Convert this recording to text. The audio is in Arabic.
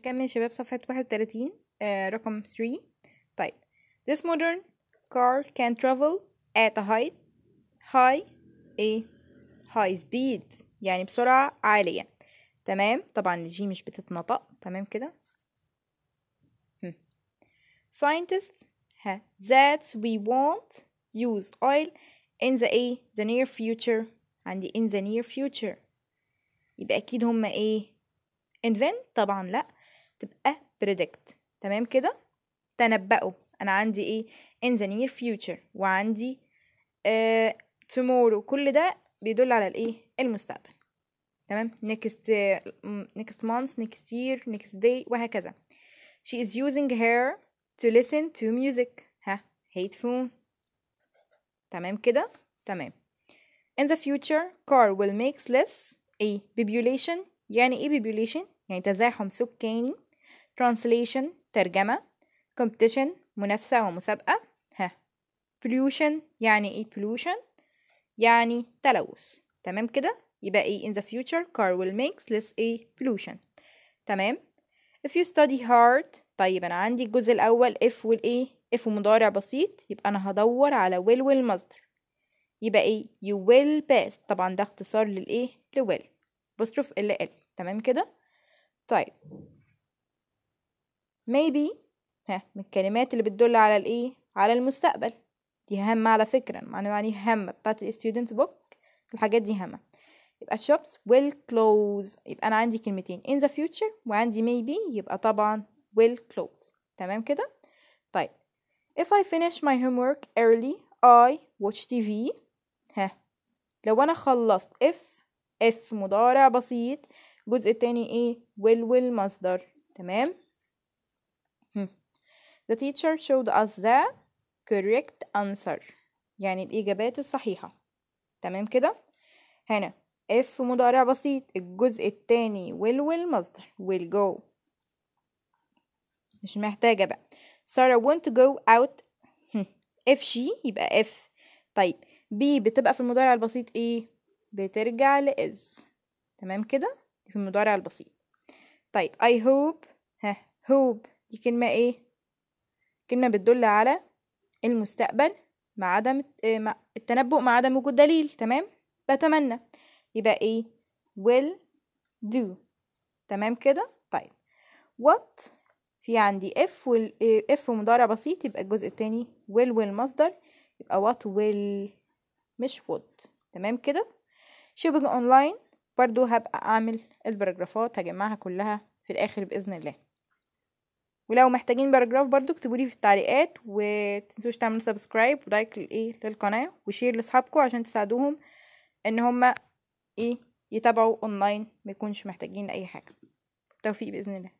نكمل شباب صفحة واحد وتلاتين رقم ثري طيب this modern car can travel at a height high a high speed يعني بسرعة عالية تمام طبعا الجي مش بتتنطق تمام كده scientists ها that we won't use oil in the a the near future عندي in the near future يبقى أكيد هما إيه invent طبعا لأ تبقى predict تمام كده تنبأوا أنا عندي إيه in the near future وعندي uh, tomorrow كل ده بيدل على الإيه المستقبل تمام next uh, next month next year next day وهكذا she is using her to listen to music ها hateful تمام كده تمام in the future car will make less a population يعني ايه population يعني تزاحم سكاني translation ترجمة competition منافسة ومسابقة ها pollution يعني ايه pollution يعني تلوث تمام كده يبقى ايه in the future car will make less a pollution تمام if you study hard طيب انا عندي الجزء الاول if والايه if مضارع بسيط يبقى انا هدور على will will مصدر يبقى ايه you will pass طبعا ده اختصار للايه لwill بصرف ال ال تمام كده طيب maybe ها من الكلمات اللي بتدل على الايه على المستقبل دي هامة على فكرة معنى هامة بتاعت الستودنت بوك الحاجات دي هامة يبقى shops will close يبقى أنا عندي كلمتين in the future وعندي maybe يبقى طبعا will close تمام كده طيب if I finish my homework early I watch TV ها لو أنا خلصت if if مضارع بسيط الجزء التاني ايه will will مصدر تمام The teacher showed us the correct answer يعني الإجابات الصحيحة تمام كده هنا if مضارع بسيط الجزء التاني will will مصدر will go مش محتاجة بقى Sarah want to go out if she يبقى if طيب بي بتبقى في المضارع البسيط ايه بترجع لإز تمام كده في المضارع البسيط طيب I hope ها hope دي كلمة ايه كلمة بتدل على المستقبل مع عدم آه، التنبؤ مع عدم وجود دليل تمام بتمنى يبقى ايه will do تمام كده طيب what في عندي if وال if آه، مضارع بسيط يبقى الجزء التاني will مصدر يبقى what will مش what تمام كده shopping اونلاين برضو هبقى اعمل البراجرافات هجمعها كلها في الاخر باذن الله ولو محتاجين باراجراف برضو اكتبوا لي في التعليقات ومتنسوش تعملوا سبسكرايب ولايك الايه للقناه وشير لاصحابكم عشان تساعدوهم ان هما ايه يتابعوا اونلاين ما يكونش محتاجين اي حاجه توفيق باذن الله